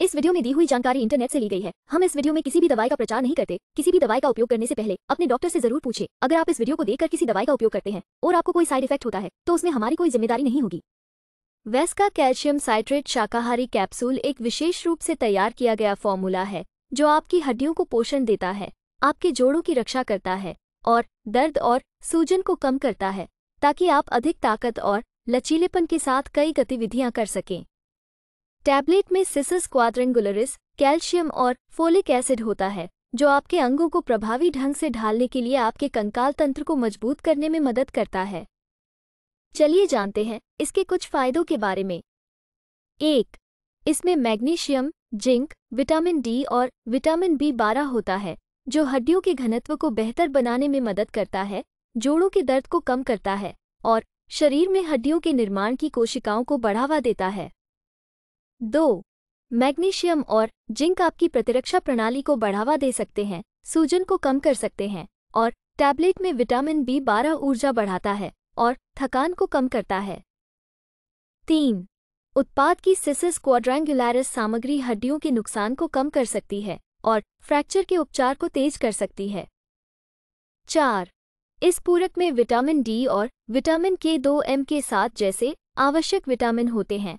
इस वीडियो में दी हुई जानकारी इंटरनेट से ली गई है हम इस वीडियो में किसी भी दवाई का प्रचार नहीं करते किसी भी दवाई का उपयोग करने से पहले अपने डॉक्टर से जरूर पूछे अगर आप इस वीडियो को देखकर किसी दवाई का उपयोग करते हैं और आपको कोई साइड इफेक्ट होता है तो उसमें हमारी कोई जिम्मेदारी नहीं होगी वेस्का कैल्शियम साइट्रेट शाकाहारी कैप्सूल एक विशेष रूप से तैयार किया गया फॉर्मूला है जो आपकी हड्डियों को पोषण देता है आपके जोड़ों की रक्षा करता है और दर्द और सूजन को कम करता है ताकि आप अधिक ताकत और लचीलेपन के साथ कई गतिविधियां कर सकें टैबलेट में सिसस क्वाड्रेंगुलरिस कैल्शियम और फोलिक एसिड होता है जो आपके अंगों को प्रभावी ढंग से ढालने के लिए आपके कंकाल तंत्र को मजबूत करने में मदद करता है चलिए जानते हैं इसके कुछ फायदों के बारे में एक इसमें मैग्नीशियम जिंक विटामिन डी और विटामिन बी बारह होता है जो हड्डियों के घनत्व को बेहतर बनाने में मदद करता है जोड़ों के दर्द को कम करता है और शरीर में हड्डियों के निर्माण की कोशिकाओं को बढ़ावा देता है दो मैग्नीशियम और जिंक आपकी प्रतिरक्षा प्रणाली को बढ़ावा दे सकते हैं सूजन को कम कर सकते हैं और टैबलेट में विटामिन बी बारह ऊर्जा बढ़ाता है और थकान को कम करता है तीन उत्पाद की सिसिस क्वाड्रेंगुलरिस सामग्री हड्डियों के नुकसान को कम कर सकती है और फ्रैक्चर के उपचार को तेज कर सकती है चार इस पूरक में विटामिन डी और विटामिन के दो एम के साथ जैसे आवश्यक विटामिन होते हैं